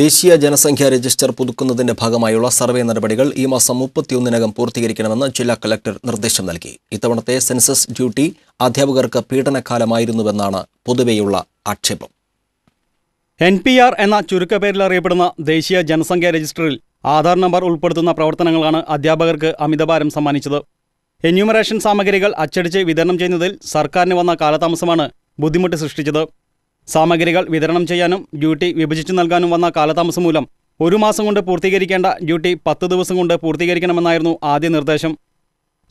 ദേശീയ ജനസംഖ്യാ രജിസ്റ്റർ പുതുക്കുന്നതിന്റെ ഭാഗമായുള്ള സർവേ നടപടികൾ ഈ മാസം മുപ്പത്തിയൊന്നിനകം പൂർത്തീകരിക്കണമെന്ന് ജില്ലാ കലക്ടർ നിർദ്ദേശം നൽകി ഇത്തവണത്തെ സെൻസസ് ഡ്യൂട്ടി അധ്യാപകർക്ക് പീഡനകാലമായിരുന്നുവെന്നാണ് പൊതുവെയുള്ള ആക്ഷേപം എൻ പി ആർ എന്ന ചുരുക്കപ്പേരിൽ അറിയപ്പെടുന്ന ദേശീയ ജനസംഖ്യാ രജിസ്റ്ററിൽ ആധാർ നമ്പർ ഉൾപ്പെടുത്തുന്ന പ്രവർത്തനങ്ങളാണ് അധ്യാപകർക്ക് അമിതഭാരം സമ്മാനിച്ചത് എന്യൂമറേഷൻ സാമഗ്രികൾ അച്ചടിച്ച് വിതരണം ചെയ്യുന്നതിൽ സർക്കാരിന് വന്ന കാലതാമസമാണ് ബുദ്ധിമുട്ട് സൃഷ്ടിച്ചത് സാമഗ്രികൾ വിതരണം ചെയ്യാനും ഡ്യൂട്ടി വിഭജിച്ചു നൽകാനും വന്ന കാലതാമസം മൂലം ഒരു മാസം കൊണ്ട് പൂർത്തീകരിക്കേണ്ട ഡ്യൂട്ടി പത്ത് ദിവസം കൊണ്ട് പൂർത്തീകരിക്കണമെന്നായിരുന്നു ആദ്യ നിർദ്ദേശം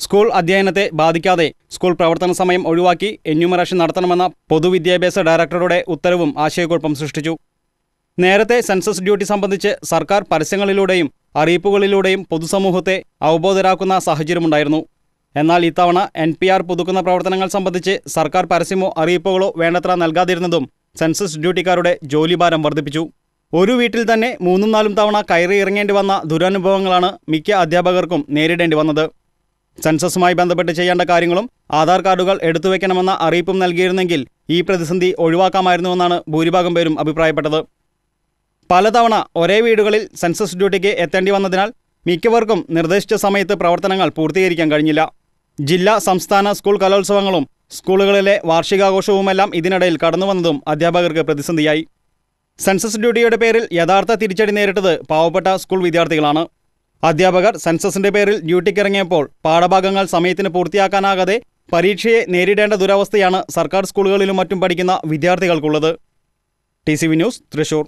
സ്കൂൾ അധ്യയനത്തെ ബാധിക്കാതെ സ്കൂൾ പ്രവർത്തന സമയം ഒഴിവാക്കി എന്യൂമറേഷൻ നടത്തണമെന്ന പൊതുവിദ്യാഭ്യാസ ഡയറക്ടറുടെ ഉത്തരവും ആശയക്കുഴപ്പം സൃഷ്ടിച്ചു നേരത്തെ സെൻസസ് ഡ്യൂട്ടി സംബന്ധിച്ച് സർക്കാർ പരസ്യങ്ങളിലൂടെയും അറിയിപ്പുകളിലൂടെയും പൊതുസമൂഹത്തെ അവബോധരാക്കുന്ന സാഹചര്യമുണ്ടായിരുന്നു എന്നാൽ ഇത്തവണ എൻ പി ആർ പുതുക്കുന്ന പ്രവർത്തനങ്ങൾ സംബന്ധിച്ച് സർക്കാർ പരസ്യമോ അറിയിപ്പുകളോ വേണ്ടത്ര നൽകാതിരുന്നതും സെൻസസ് ഡ്യൂട്ടിക്കാരുടെ ജോലിഭാരം വർദ്ധിപ്പിച്ചു ഒരു വീട്ടിൽ തന്നെ മൂന്നും നാലും തവണ കയറി ഇറങ്ങേണ്ടി വന്ന ദുരനുഭവങ്ങളാണ് മിക്ക അധ്യാപകർക്കും നേരിടേണ്ടി വന്നത് സെൻസസുമായി ബന്ധപ്പെട്ട് ചെയ്യേണ്ട കാര്യങ്ങളും ആധാർ കാർഡുകൾ എടുത്തു വയ്ക്കണമെന്ന അറിയിപ്പും നൽകിയിരുന്നെങ്കിൽ ഈ പ്രതിസന്ധി ഒഴിവാക്കാമായിരുന്നുവെന്നാണ് ഭൂരിഭാഗം പേരും അഭിപ്രായപ്പെട്ടത് പലതവണ ഒരേ വീടുകളിൽ സെൻസസ് ഡ്യൂട്ടിക്ക് എത്തേണ്ടി വന്നതിനാൽ മിക്കവർക്കും നിർദ്ദേശിച്ച സമയത്ത് പ്രവർത്തനങ്ങൾ പൂർത്തീകരിക്കാൻ കഴിഞ്ഞില്ല ജില്ലാ സംസ്ഥാന സ്കൂൾ കലോത്സവങ്ങളും സ്കൂളുകളിലെ വാർഷികാഘോഷവുമെല്ലാം ഇതിനിടയിൽ കടന്നു വന്നതും അധ്യാപകർക്ക് പ്രതിസന്ധിയായി സെൻസസ് ഡ്യൂട്ടിയുടെ പേരിൽ യഥാർത്ഥ തിരിച്ചടി നേരിട്ടത് പാവപ്പെട്ട സ്കൂൾ വിദ്യാർത്ഥികളാണ് അധ്യാപകർ സെൻസസിന്റെ പേരിൽ ഡ്യൂട്ടിക്കിറങ്ങിയപ്പോൾ പാഠഭാഗങ്ങൾ സമയത്തിന് പൂർത്തിയാക്കാനാകാതെ പരീക്ഷയെ നേരിടേണ്ട ദുരവസ്ഥയാണ് സർക്കാർ സ്കൂളുകളിലും മറ്റും പഠിക്കുന്ന വിദ്യാർത്ഥികൾക്കുള്ളത് T C V news Thrissur